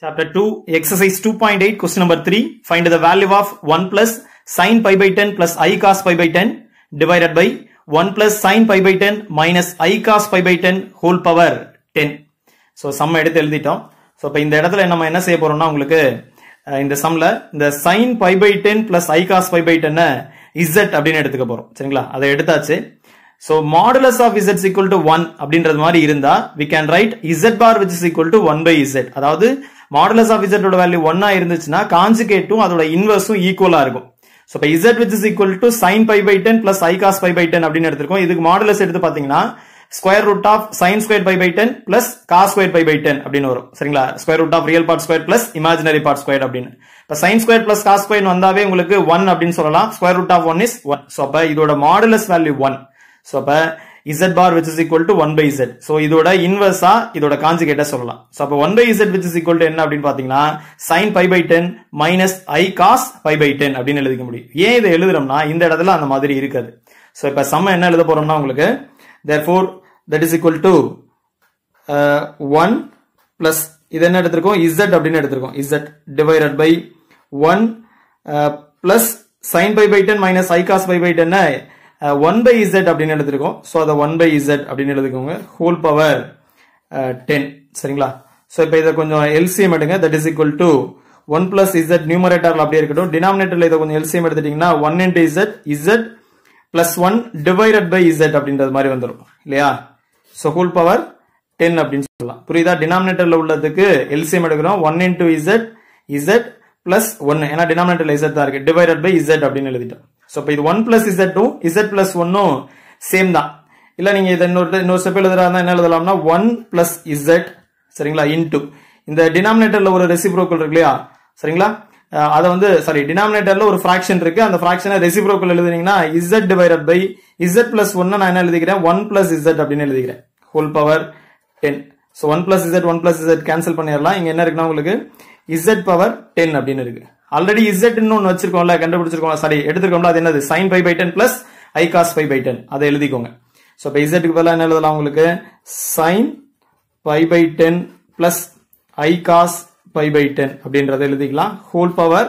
Chapter 2, exercise 2.8, question number 3. Find the value of 1 plus sin pi by 10 plus i cos pi by 10 divided by 1 plus sin pi by 10 minus i cos pi by 10 whole power 10. So sum எடுத்து எழுதிட்டோம் so இப்போ இந்த இடத்துல நம்ம என்ன செய்ய போறோம்னா உங்களுக்கு இந்த சம்ல இந்த sine pi by ten plus i cos pi by டென்னை இசட் அப்படின்னு எடுத்துக்க போறோம் சரிங்களா அதை எடுத்தாச்சு so modulus of z equal to one அப்படின்றது மாதிரி இருந்தா we can write z bar which is equal to one by z அதாவது மாடுலஸ் ஆஃப் இசட்டோட வேல்யூ ஒன்னா இருந்துச்சுன்னா காஞ்சுகேட்டும் அதோட இன்வர்ஸும் ஈக்குவலா இருக்கும் ஸோ இப்போ z which is equal to sine pi by i cos pi அப்படின்னு இதுக்கு மாடுலஸ் எடுத்து பார்த்தீங்கன்னா square root of sine square pi plus cos square pi அப்படின்னு வரும் சரிங்களா square root of real part square plus imaginary part square அப்படின்னு இப்போ sine square plus cos வந்தாவே உங்களுக்கு ஒன் அப்படின்னு சொல்லலாம் square root of one is one அப்போ இதோட modulus value one so z bar which is equal to 1 by z. So இதோட inverse இதோட conjugate சொல்லலாம். So அப்ப 1 by z which is equal to என்ன அப்படின்னு பாத்தீங்கன்னா sin pi by 10 minus i cos pi by 10 அப்படின்னு எழுதிக்க முடியும். ஏன் இதை எழுதுறோம்னா இந்த இடத்துல அந்த மாதிரி இருக்காது. So இப்ப சம என்ன எழுத போறோம்னா உங்களுக்கு therefore that is equal to uh, 1 plus இது என்ன எடுத்திருக்கோம் z அப்படின்னு எடுத்திருக்கோம் z divided by 1 uh, plus sin pi by 10 minus i cos pi by 10 one by z அப்படின்னு எழுதிருக்கோம் ஸோ அதை ஒன் பை இசட் அப்படின்னு எழுதுக்கோங்க ஹோல் பவர் டென் சரிங்களா ஸோ இப்போ இதை கொஞ்சம் எல்சிஎம் எடுங்க that is equal to one plus z நியூமரேட்டர்ல அப்படியே இருக்கட்டும் டினாமினேட்டர்ல இதை கொஞ்சம் எல்சிஎம் எடுத்துட்டீங்கன்னா one into z z plus one divided by z அப்படின்றது மாதிரி வந்துடும் இல்லையா ஸோ ஹோல் பவர் டென் அப்படின்னு சொல்லலாம் புரியுதா டினாமினேட்டர்ல உள்ளதுக்கு எல்சிஎம் எடுக்கிறோம் one into z z plus one ஏன்னா டினாமினேட்டர்ல இசட் தான் இருக்கு டிவைடட் பை இசட் அப்படின்னு எழுதிட்டோம் ஸோ இப்போ இது one plus z to z plus ஒன்னும் சேம் தான் இல்லை நீங்கள் இதை இன்னொரு இன்னொரு ஸ்டெப் எழுதுறதா என்ன எழுதலாம்னா ஒன் சரிங்களா இன்டூ இந்த டினாமினேட்டரில் ஒரு ரெசிப்ரோக்கல் இருக்கு இல்லையா சரிங்களா அதை வந்து சாரி டினாமினேட்டரில் ஒரு ஃப்ராக்ஷன் இருக்கு அந்த ஃப்ராக்ஷனை ரெசிப்ரோக்கல் எழுதுனீங்கன்னா z divided by z plus ஒன்னு நான் என்ன எழுதிக்கிறேன் ஒன் பிளஸ் இசட் அப்படின்னு எழுதிக்கிறேன் whole power ten so one plus z one plus z cancel பண்ணிடலாம் இங்கே என்ன உங்களுக்கு இசட் பவர் டென் அப்படின்னு இருக்கு ஆல்ரெடி இசட்னு ஒன்று வச்சிருக்கோம்ல கண்டுபிடிச்சிருக்கோம்ல சாரி எடுத்திருக்கோம்ல அது என்னது sine pi by ten plus i cos pi by ten அதை எழுதிக்கோங்க ஸோ இப்போ இசட்டுக்கு பதிலாக என்ன எழுதலாம் உங்களுக்கு sine pi by ten plus i cos pi by ten அப்படின்றத எழுதிக்கலாம் ஹோல் பவர்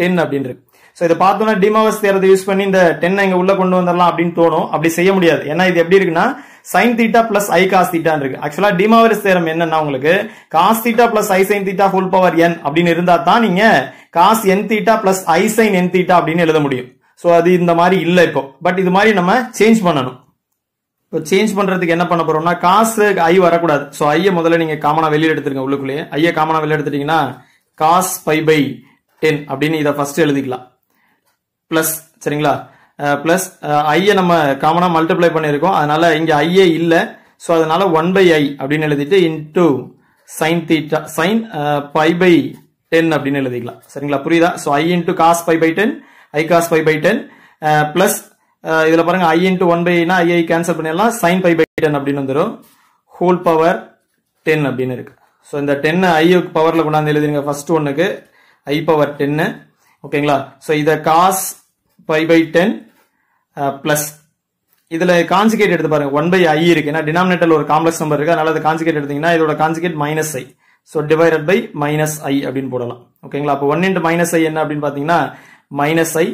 டென் அப்படின்றது ஸோ இதை பார்த்தோன்னா டிமாவஸ் தேரத்தை யூஸ் பண்ணி இந்த டென் இங்கே உள்ள கொண்டு வந்துடலாம் அப்படின்னு தோணும் அப்படி செய்ய முடியாது ஏன்னா இது எப்படி இருக்குன்னா sine theta plus i cos தீட்டான் இருக்கு ஆக்சுவலா டிமாவரிஸ் சேரம் என்னன்னா உங்களுக்கு cos theta plus i sine theta whole power n அப்படின்னு இருந்தா தான் நீங்க cos n theta plus i sine n theta அப்படின்னு எழுத முடியும் ஸோ அது இந்த மாதிரி இல்லை இப்போ பட் இது மாதிரி நம்ம சேஞ்ச் பண்ணணும் இப்போ சேஞ்ச் பண்ணுறதுக்கு என்ன பண்ண போறோம்னா காசு ஐ வரக்கூடாது ஸோ ஐயை முதல்ல நீங்கள் காமனாக வெளியில் எடுத்துருங்க உள்ளுக்குள்ளேயே ஐயை காமனாக வெளியில் எடுத்துட்டீங்கன்னா காஸ் பை பை டென் அப்படின்னு இதை ஃபர்ஸ்ட் எழுதிக்கலாம் ப்ளஸ் சரிங்களா பிளஸ் ஐயை நம்ம காமனாக மல்டிப்ளை பண்ணியிருக்கோம் அதனால இங்கே ஐயே இல்லை ஸோ அதனால ஒன் பை ஐ அப்படின்னு எழுதிட்டு into sine theta sine pi by ten அப்படின்னு எழுதிக்கலாம் சரிங்களா புரியுதா so i into cos pi by ten i cos pi by ten plus இதில் பாருங்கள் ஐ இன்டூ ஒன் பைனா ஐ கேன்சல் பண்ணிடலாம் சைன் பை பை டென் அப்படின்னு வந்துடும் ஹோல் பவர் டென் அப்படின்னு இருக்கு ஸோ இந்த டென்னு ஐ பவரில் கொண்டாந்து எழுதிருங்க ஃபர்ஸ்ட் ஒன்றுக்கு ஐ பவர் டென்னு ஓகேங்களா ஸோ இதை cos pi by ten plus இதில் கான்சிகேட் எடுத்து பாருங்க ஒன் பை ஐ இருக்கு ஏன்னா டினாமினேட்டர் ஒரு காம்ப்ளெக்ஸ் நம்பர் இருக்கு அதனால கான்சிகேட் எடுத்தீங்கன்னா இதோட conjugate minus i so divide by minus i அப்படின்னு போடலாம் ஓகேங்களா அப்போ ஒன் இன்ட்டு மைனஸ் ஐ என்ன அப்படின்னு பார்த்தீங்கன்னா minus i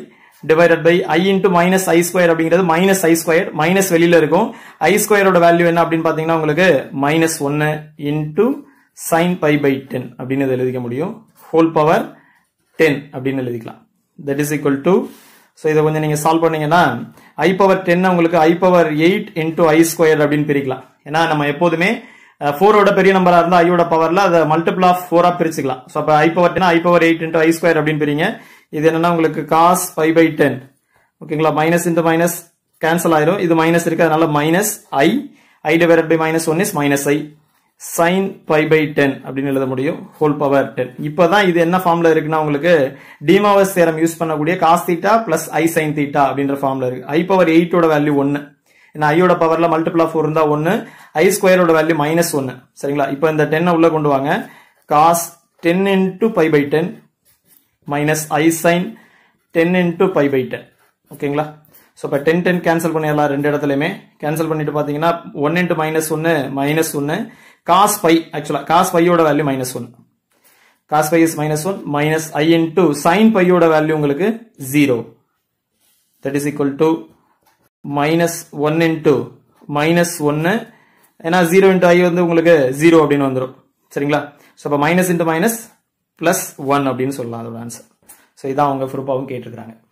divide by i into minus i square அப்படிங்கிறது மைனஸ் ஐ ஸ்கொயர் மைனஸ் வெளியில் இருக்கும் ஐ ஸ்கொயரோட வேல்யூ என்ன அப்படின்னு பார்த்தீங்கன்னா உங்களுக்கு மைனஸ் ஒன்னு into sine pi by ten அப்படின்னு எழுதிக்க முடியும் ஹோல் பவர் டென் அப்படின்னு எழுதிக்கலாம் that is equal to so இதை கொஞ்சம் நீங்கள் சால்வ் பண்ணீங்கன்னா ஐ பவர் டென் உங்களுக்கு i power eight into i square அப்படின்னு பிரிக்கலாம் ஏன்னா நம்ம எப்போதுமே ஃபோரோட பெரிய நம்பராக இருந்தால் ஐயோட பவரில் அதை மல்டிபிள் ஆஃப் ஃபோராக பிரிச்சுக்கலாம் ஸோ அப்போ i power ten i power eight into i square அப்படின்னு பிரிங்க இது என்னன்னா உங்களுக்கு காஸ் ஃபைவ் பை டென் ஓகேங்களா மைனஸ் இன்டூ மைனஸ் கேன்சல் ஆயிரும் இது மைனஸ் இருக்குது அதனால minus i i divide by minus one is minus i sine pi by ten அப்படின்னு எழுத முடியும் ஹோல் பவர் டென் இப்போ தான் இது என்ன ஃபார்ம்ல இருக்குன்னா உங்களுக்கு டிமாவஸ் சேரம் யூஸ் பண்ணக்கூடிய cos theta plus i sine theta அப்படின்ற ஃபார்ம்ல இருக்கு ஐ பவர் எயிட்டோட வேல்யூ ஒன்று ஏன்னா ஐயோட பவர்ல மல்டிபிள் ஆஃப் இருந்தா ஒன்று ஐ ஸ்கொயரோட வேல்யூ மைனஸ் ஒன்று சரிங்களா இப்போ இந்த டென்னை உள்ள கொண்டு வாங்க cos ten into pi by ten minus i sine ten into pi by ten ஓகேங்களா ஸோ இப்போ டென் டென் கேன்சல் பண்ணிடலாம் ரெண்டு இடத்துலையுமே கேன்சல் பண்ணிட்டு பார்த்தீங்கன்னா ஒன் இன்ட்டு மைனஸ் ஒன்று மைனஸ் ஒன்று actually cos ஆக்சுவலா ஓட ஃபையோட value minus one cos pi is minus one minus into sin sine ஓட வேல்யூ உங்களுக்கு zero that is equal to minus one into minus 1, ஏன்னா ஜீரோ into ஐ வந்து உங்களுக்கு ஜீரோ அப்படின்னு வந்துடும் சரிங்களா ஸோ அப்போ minus into minus plus one அப்படின்னு சொல்லலாம் அதோட ஆன்சர் ஸோ இதான் அவங்க ப்ரூஃபாகவும் கேட்டுக்கிறாங்கள்.